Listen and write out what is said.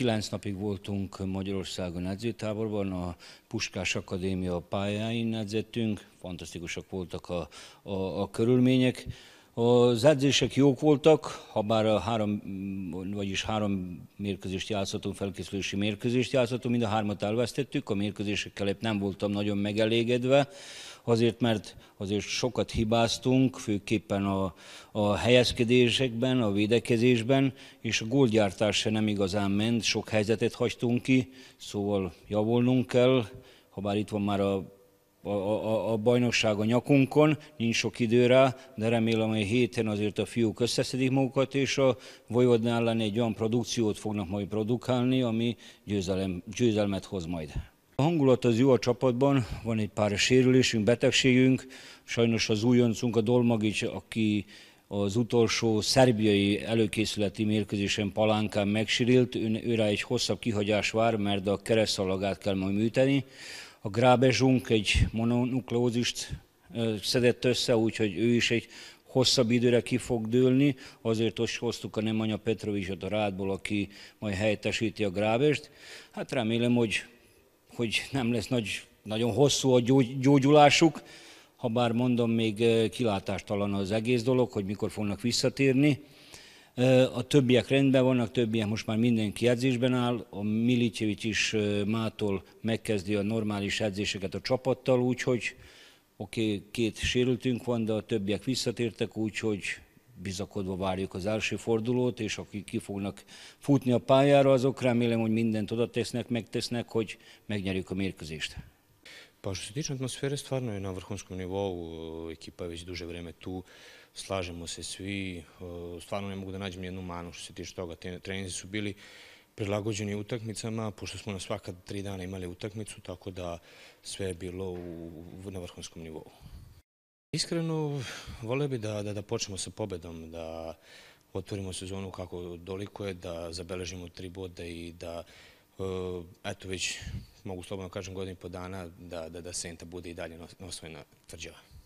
Kilenc napig voltunk Magyarországon edzőtáborban, a Puskás Akadémia pályáin edzettünk, fantasztikusak voltak a, a, a körülmények. Az edzések jók voltak, ha bár a három, vagyis három mérkőzést játszottunk, felkészülési mérkőzést játszottunk, mind a hármat elvesztettük, a mérkőzésekkel épp nem voltam nagyon megelégedve, azért mert azért sokat hibáztunk, főképpen a, a helyezkedésekben, a védekezésben, és a gólgyártás se nem igazán ment, sok helyzetet hagytunk ki, szóval javulnunk kell, ha bár itt van már a a, a, a bajnokság a nyakunkon, nincs sok idő rá, de remélem, hogy héten azért a fiúk összeszedik magukat, és a Vojvodna ellen egy olyan produkciót fognak majd produkálni, ami győzelem, győzelmet hoz majd. A hangulat az jó a csapatban, van egy pár sérülésünk, betegségünk, sajnos az újoncunk a Dolmagics, aki az utolsó szerbiai előkészületi mérkőzésen Palánkán megsirilt, őre egy hosszabb kihagyás vár, mert a keresztalagát kell majd műteni a Grábezsunk egy mononukleózist szedett össze, úgyhogy ő is egy hosszabb időre ki fog dőlni, azért is hoztuk a anya Petrovicsot a Rádból, aki majd helyettesíti a Grábest. Hát remélem, hogy, hogy nem lesz nagy, nagyon hosszú a gyógyulásuk, ha bár mondom, még kilátástalan az egész dolog, hogy mikor fognak visszatérni. A többiek rendben vannak, többiek most már mindenki edzésben áll, a Milicevic is mától megkezdi a normális edzéseket a csapattal, úgyhogy oké, okay, két sérültünk van, de a többiek visszatértek, úgyhogy bizakodva várjuk az első fordulót, és akik ki fognak futni a pályára, azok remélem, hogy mindent oda tesznek, megtesznek, hogy megnyerjük a mérkőzést. Pa što se tiče atmosfere, stvarno je na vrhunskom nivou, ekipa je već duže vreme tu. slažemo se svi, stvarno ne mogu da nađem jednu manu što se tiče toga. Treninzi su bili prilagođeni utakmicama, pošto smo na svaka tri dana imali utakmicu, tako da sve je bilo u, na vrhunskom nivou. Iskreno, volio bi da, da, da počnemo sa pobedom, da otvorimo sezonu kako doliko je, da zabeležimo tri boda i da eto već, mogu slobodno kažem, godinu i po dana da, da, da Senta bude i dalje osvojena tvrđava.